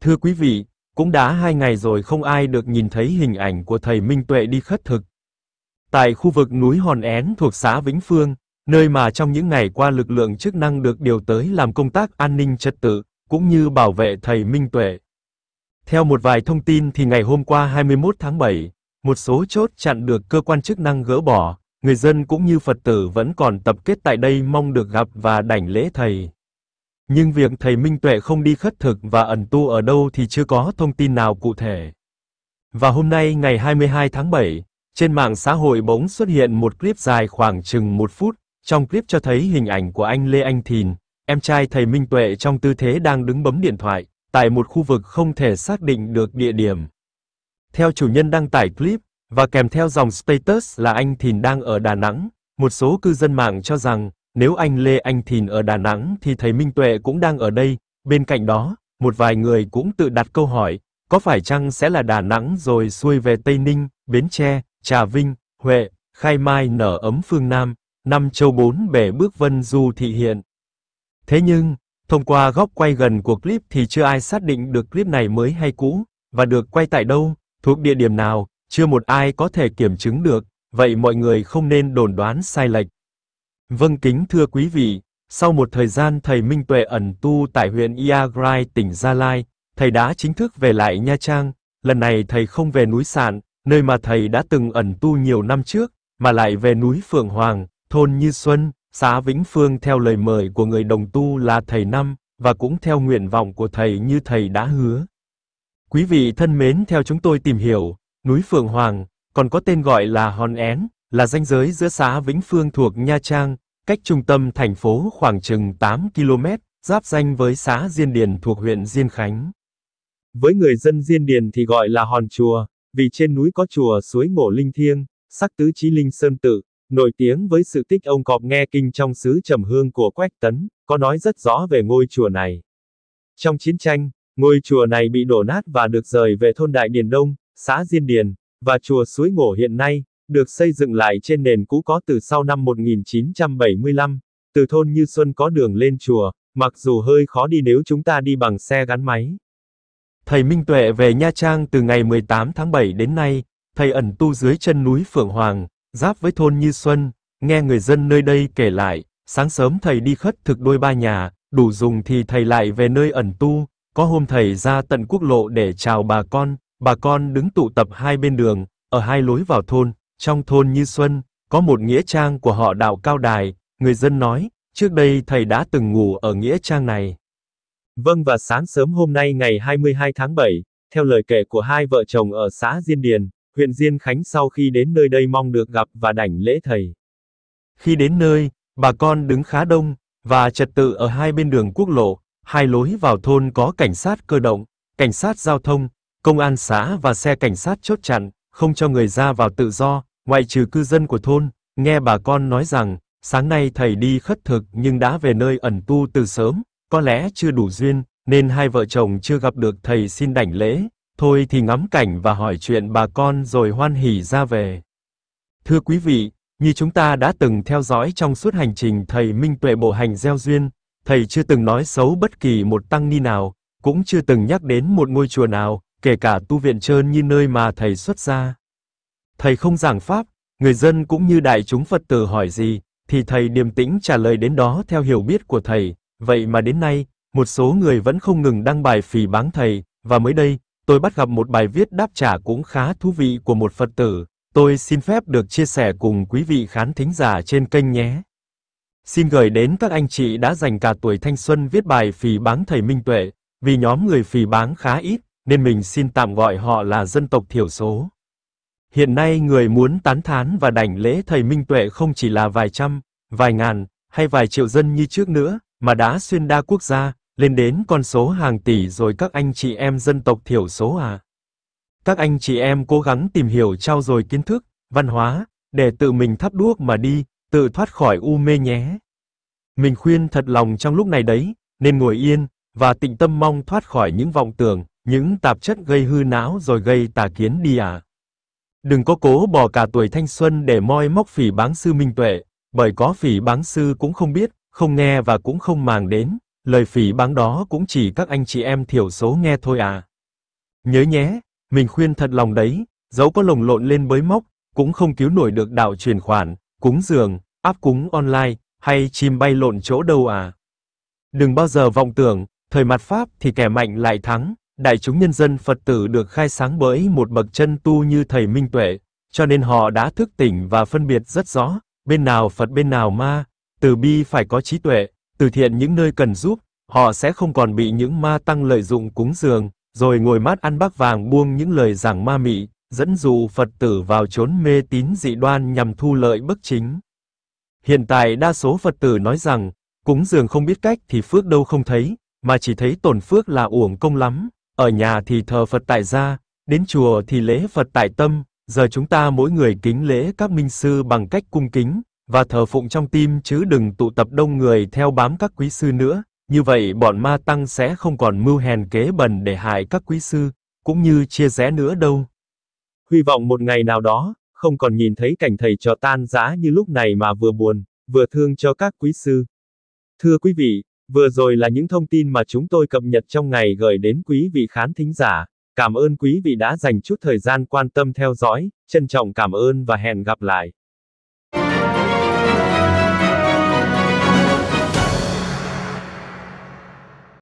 Thưa quý vị, cũng đã hai ngày rồi không ai được nhìn thấy hình ảnh của thầy Minh Tuệ đi khất thực. Tại khu vực núi Hòn Én thuộc xã Vĩnh Phương, nơi mà trong những ngày qua lực lượng chức năng được điều tới làm công tác an ninh trật tự, cũng như bảo vệ thầy Minh Tuệ. Theo một vài thông tin thì ngày hôm qua 21 tháng 7, một số chốt chặn được cơ quan chức năng gỡ bỏ, người dân cũng như Phật tử vẫn còn tập kết tại đây mong được gặp và đảnh lễ thầy nhưng việc thầy Minh Tuệ không đi khất thực và ẩn tu ở đâu thì chưa có thông tin nào cụ thể. Và hôm nay ngày 22 tháng 7, trên mạng xã hội bỗng xuất hiện một clip dài khoảng chừng một phút, trong clip cho thấy hình ảnh của anh Lê Anh Thìn, em trai thầy Minh Tuệ trong tư thế đang đứng bấm điện thoại, tại một khu vực không thể xác định được địa điểm. Theo chủ nhân đăng tải clip, và kèm theo dòng status là anh Thìn đang ở Đà Nẵng, một số cư dân mạng cho rằng, nếu anh Lê Anh Thìn ở Đà Nẵng thì thầy Minh Tuệ cũng đang ở đây, bên cạnh đó, một vài người cũng tự đặt câu hỏi, có phải chăng sẽ là Đà Nẵng rồi xuôi về Tây Ninh, Bến Tre, Trà Vinh, Huệ, Khai Mai nở ấm phương Nam, năm châu bốn bể bước vân du thị hiện. Thế nhưng, thông qua góc quay gần của clip thì chưa ai xác định được clip này mới hay cũ, và được quay tại đâu, thuộc địa điểm nào, chưa một ai có thể kiểm chứng được, vậy mọi người không nên đồn đoán sai lệch. Vâng kính thưa quý vị, sau một thời gian thầy Minh Tuệ ẩn tu tại huyện Iagrai, tỉnh Gia Lai, thầy đã chính thức về lại Nha Trang. Lần này thầy không về núi Sạn, nơi mà thầy đã từng ẩn tu nhiều năm trước, mà lại về núi Phượng Hoàng, thôn Như Xuân, xã Vĩnh Phương theo lời mời của người đồng tu là thầy Năm, và cũng theo nguyện vọng của thầy như thầy đã hứa. Quý vị thân mến theo chúng tôi tìm hiểu, núi Phượng Hoàng, còn có tên gọi là Hòn Én, là ranh giới giữa xã Vĩnh Phương thuộc Nha Trang, cách trung tâm thành phố khoảng chừng 8 km, giáp danh với xã Diên Điền thuộc huyện Diên Khánh. Với người dân Diên Điền thì gọi là hòn chùa, vì trên núi có chùa suối ngộ linh thiêng, sắc tứ chí linh sơn tự, nổi tiếng với sự tích ông cọp nghe kinh trong xứ trầm hương của Quách Tấn, có nói rất rõ về ngôi chùa này. Trong chiến tranh, ngôi chùa này bị đổ nát và được rời về thôn Đại Điền Đông, xã Diên Điền, và chùa suối ngộ hiện nay, được xây dựng lại trên nền cũ có từ sau năm 1975, từ thôn Như Xuân có đường lên chùa, mặc dù hơi khó đi nếu chúng ta đi bằng xe gắn máy. Thầy Minh Tuệ về Nha Trang từ ngày 18 tháng 7 đến nay, thầy ẩn tu dưới chân núi Phượng Hoàng, giáp với thôn Như Xuân, nghe người dân nơi đây kể lại, sáng sớm thầy đi khất thực đôi ba nhà, đủ dùng thì thầy lại về nơi ẩn tu, có hôm thầy ra tận quốc lộ để chào bà con, bà con đứng tụ tập hai bên đường, ở hai lối vào thôn, trong thôn Như Xuân, có một nghĩa trang của họ đạo Cao Đài, người dân nói, trước đây thầy đã từng ngủ ở nghĩa trang này. Vâng và sáng sớm hôm nay ngày 22 tháng 7, theo lời kể của hai vợ chồng ở xã Diên Điền, huyện Diên Khánh sau khi đến nơi đây mong được gặp và đảnh lễ thầy. Khi đến nơi, bà con đứng khá đông, và trật tự ở hai bên đường quốc lộ, hai lối vào thôn có cảnh sát cơ động, cảnh sát giao thông, công an xã và xe cảnh sát chốt chặn, không cho người ra vào tự do, ngoại trừ cư dân của thôn, nghe bà con nói rằng, sáng nay thầy đi khất thực nhưng đã về nơi ẩn tu từ sớm, có lẽ chưa đủ duyên, nên hai vợ chồng chưa gặp được thầy xin đảnh lễ, thôi thì ngắm cảnh và hỏi chuyện bà con rồi hoan hỉ ra về. Thưa quý vị, như chúng ta đã từng theo dõi trong suốt hành trình thầy Minh Tuệ bộ hành gieo duyên, thầy chưa từng nói xấu bất kỳ một tăng ni nào, cũng chưa từng nhắc đến một ngôi chùa nào, kể cả tu viện trơn như nơi mà thầy xuất gia. Thầy không giảng pháp, người dân cũng như đại chúng Phật tử hỏi gì, thì thầy điềm tĩnh trả lời đến đó theo hiểu biết của thầy, vậy mà đến nay, một số người vẫn không ngừng đăng bài phỉ báng thầy, và mới đây, tôi bắt gặp một bài viết đáp trả cũng khá thú vị của một Phật tử, tôi xin phép được chia sẻ cùng quý vị khán thính giả trên kênh nhé. Xin gửi đến các anh chị đã dành cả tuổi thanh xuân viết bài phỉ báng thầy Minh Tuệ, vì nhóm người phỉ báng khá ít, nên mình xin tạm gọi họ là dân tộc thiểu số. Hiện nay người muốn tán thán và đảnh lễ thầy Minh Tuệ không chỉ là vài trăm, vài ngàn hay vài triệu dân như trước nữa, mà đã xuyên đa quốc gia, lên đến con số hàng tỷ rồi các anh chị em dân tộc thiểu số à. Các anh chị em cố gắng tìm hiểu trao dồi kiến thức, văn hóa, để tự mình thắp đuốc mà đi, tự thoát khỏi u mê nhé. Mình khuyên thật lòng trong lúc này đấy, nên ngồi yên và tịnh tâm mong thoát khỏi những vọng tưởng, những tạp chất gây hư não rồi gây tà kiến đi à. Đừng có cố bỏ cả tuổi thanh xuân để moi móc phỉ báng sư minh tuệ, bởi có phỉ báng sư cũng không biết, không nghe và cũng không màng đến, lời phỉ báng đó cũng chỉ các anh chị em thiểu số nghe thôi à. Nhớ nhé, mình khuyên thật lòng đấy, dẫu có lồng lộn lên bới móc, cũng không cứu nổi được đạo truyền khoản, cúng dường, áp cúng online, hay chim bay lộn chỗ đâu à. Đừng bao giờ vọng tưởng, thời mặt Pháp thì kẻ mạnh lại thắng, đại chúng nhân dân Phật tử được khai sáng bởi một bậc chân tu như thầy Minh Tuệ, cho nên họ đã thức tỉnh và phân biệt rất rõ, bên nào Phật bên nào ma, từ bi phải có trí tuệ, từ thiện những nơi cần giúp, họ sẽ không còn bị những ma tăng lợi dụng cúng dường, rồi ngồi mát ăn bác vàng buông những lời giảng ma mị, dẫn dụ Phật tử vào chốn mê tín dị đoan nhằm thu lợi bất chính. Hiện tại đa số Phật tử nói rằng, cúng dường không biết cách thì phước đâu không thấy, mà chỉ thấy tổn phước là uổng công lắm, ở nhà thì thờ Phật tại gia, đến chùa thì lễ Phật tại tâm, giờ chúng ta mỗi người kính lễ các minh sư bằng cách cung kính và thờ phụng trong tim chứ đừng tụ tập đông người theo bám các quý sư nữa, như vậy bọn ma tăng sẽ không còn mưu hèn kế bẩn để hại các quý sư, cũng như chia rẽ nữa đâu. Hy vọng một ngày nào đó, không còn nhìn thấy cảnh thầy trò tan rã như lúc này mà vừa buồn, vừa thương cho các quý sư. Thưa quý vị, Vừa rồi là những thông tin mà chúng tôi cập nhật trong ngày gửi đến quý vị khán thính giả. Cảm ơn quý vị đã dành chút thời gian quan tâm theo dõi, trân trọng cảm ơn và hẹn gặp lại.